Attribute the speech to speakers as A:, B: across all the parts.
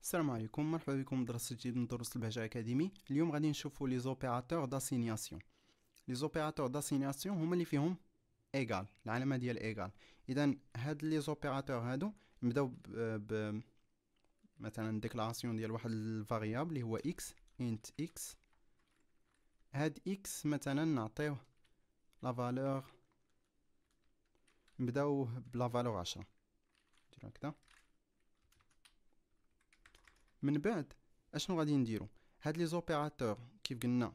A: السلام عليكم مرحبا بكم درس جديد من دروس البهجة أكاديمي اليوم غادي نشوفوا لي زوبيراتور داسينياسيون لي زوبيراتور داسينياسيون هما اللي فيهم ايغال العلامة ديال ايغال اذا هاد لي زوبيراتور هادو نبداو ب مثلا ديكلاراسيون ديال واحد الفاريابل اللي هو اكس انت اكس هاد اكس مثلا نعطيوه لا فالور نبداو بلا فالور عشرة نديرو هكدا من بعد اشنو غادي نديرو هاد لي زوبيراتور كيف قلنا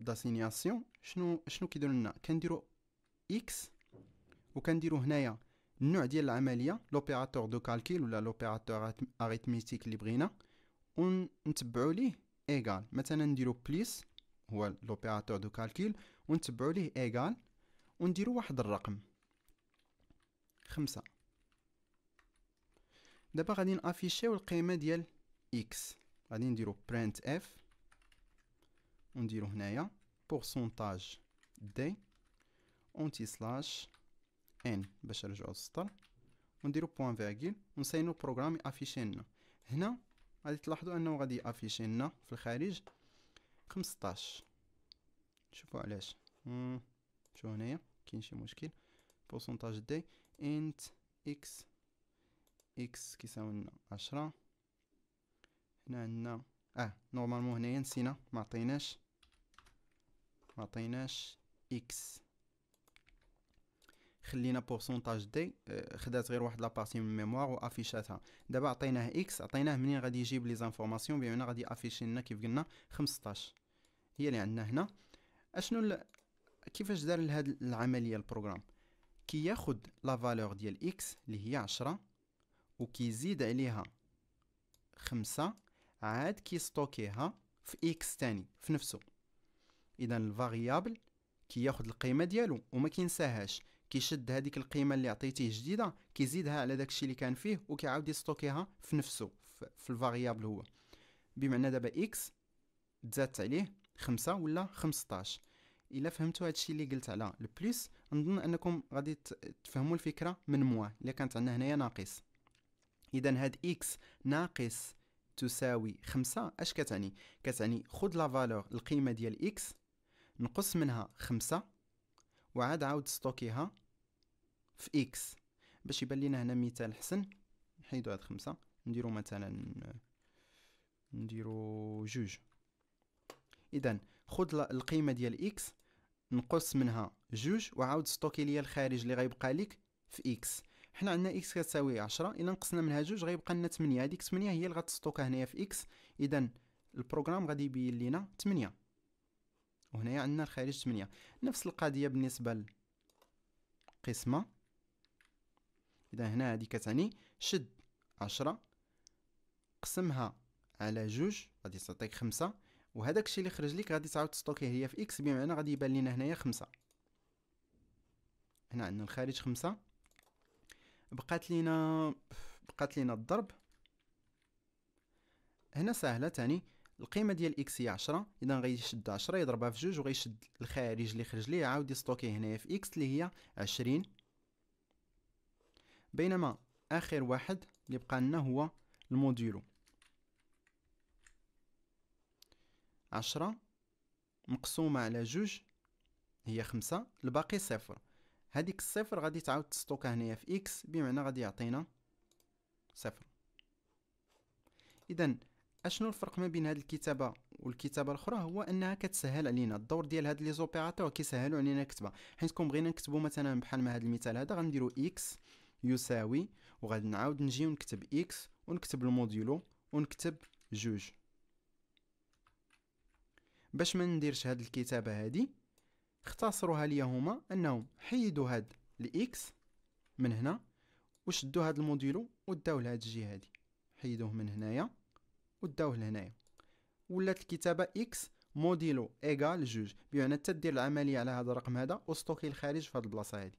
A: داسينياسيون شنو شنو كيدير لنا كنديرو اكس وكنديرو هنايا النوع ديال العمليه لوبيراتور دو كالكيل ولا لوبيراتور اريتميتيك اللي بغينا ونتبعو ليه ايغال مثلا نديرو بليس هو لوبيراتور دو كالكيل ونتبعو ليه ايغال ونديرو واحد الرقم خمسة دابا غادي نافيشيو القيمه ديال اكس غادي نديرو برينت اف ونديرو هنايا بورسونتاج دي اونتي سلاش ان باش نرجعو للسطر ونديرو بوان فيغيل ونساينو البروغرام يافيشي لنا هنا غادي تلاحظوا انه غادي يافيشي لنا في الخارج خمسطاش شوفوا علاش شوفوا هنايا كاين شي مشكل بورسونتاج دي انت اكس اكس كيساوي لنا عشرة هنا عندنا اه نورمالمون هنايا نسينا ما عطيناش ما عطيناش اكس خلينا بورسونتاج آه، دي خدات غير واحد لابارتي من الميموار وافيشاتها دابا عطيناه اكس عطيناه منين غادي يجيب لي زانفورماسيون بمعنى غادي افيشي لنا كيف قلنا 15 هي اللي عندنا هنا اشنو ال... كيفاش دار لهاد العمليه البروغرام كياخد لا فالور ديال اكس اللي هي 10 وكيزيد عليها 5 عاد كيستوكيها في اكس تاني في نفسه اذا الفاريابل كياخد القيمه ديالو وما كينساهاش كيشد هذيك القيمه اللي عطيتيه جديده كيزيدها على داكشي اللي كان فيه وكيعاود يستوكيها في نفسه في الفاريابل هو بمعنى دابا اكس تزادت عليه خمسة ولا 15 الا فهمتوا هادشي اللي قلت على البلس نظن انكم غادي تفهموا الفكره من موا الا كانت عندنا هنايا ناقص اذا هاد اكس ناقص تساوي خمسة اش كتعني كتعني خد لا فالور القيمه ديال اكس نقص منها خمسة وعاد عاود ستوكيها في اكس باش يبان لينا هنا مثال حسن نحيدو هاد خمسة نديرو مثلا نديرو جوج اذا خد القيمه ديال اكس نقص منها جوج وعاود ستوكي ليا الخارج اللي غيبقى لك في اكس حنا عندنا اكس كتساوي 10 الا نقصنا منها جوج غيبقى لنا 8 هذيك 8 هي اللي غتستوكا هنايا في اكس اذا البروغرام غادي يبين لينا 8 وهنايا عندنا الخارج 8 نفس القضيه بالنسبه للقسمه اذا هنا هذه كتعني شد 10 قسمها على جوج غادي تعطيك خمسة وهذاك الشيء اللي خرج لك غادي تعاود تستوكيه هي في اكس بمعنى غادي يبان لنا هنايا خمسة هنا عندنا الخارج خمسة بقات لينا بقات لينا الضرب هنا سهلة تاني القيمه ديال اكس هي عشرة اذا غيشد عشرة يضربها في جوج وغيشد الخارج اللي خرج ليه عاود يستوكي هنايا في اكس اللي هي عشرين بينما اخر واحد اللي بقى لنا هو الموديلو عشرة مقسومه على جوج هي خمسة الباقي صفر هاديك الصفر غادي تعاود تستوكا هنايا في اكس بمعنى غادي يعطينا صفر اذا اشنو الفرق ما بين هذه الكتابه والكتابه الاخرى هو انها كتسهل علينا الدور ديال هاد لي زوبيراتور كيسهلوا علينا الكتابه حيت كون بغينا نكتبوا مثلا بحال ما هاد المثال هذا غنديروا اكس يساوي وغادي نعاود نجي ونكتب اكس ونكتب الموديولو ونكتب جوج باش ما نديرش هاد الكتابه هادي اختصروها ليا هما انهم حيدوا هاد الاكس من هنا وشدوا هاد الموديولو وداو لهاد الجهه هادي حيدوه من هنايا وداوه لهنايا ولات الكتابه اكس موديلو ايغال جوج بمعنى تدير دير العمليه على هذا الرقم هذا وستوكي الخارج في هذه البلاصه هذه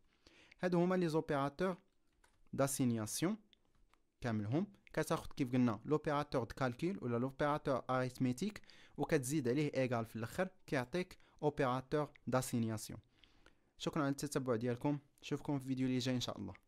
A: هادو هما لي زوبيراتور داسينياسيون كاملهم كتاخد كيف قلنا لوبيراتور د كالكول ولا لوبيراتور اريثميتيك وكتزيد عليه ايغال في الاخر كيعطيك اوبيراتور داسينياسيون شكرا على التتبع ديالكم نشوفكم في فيديو اللي جاي ان شاء الله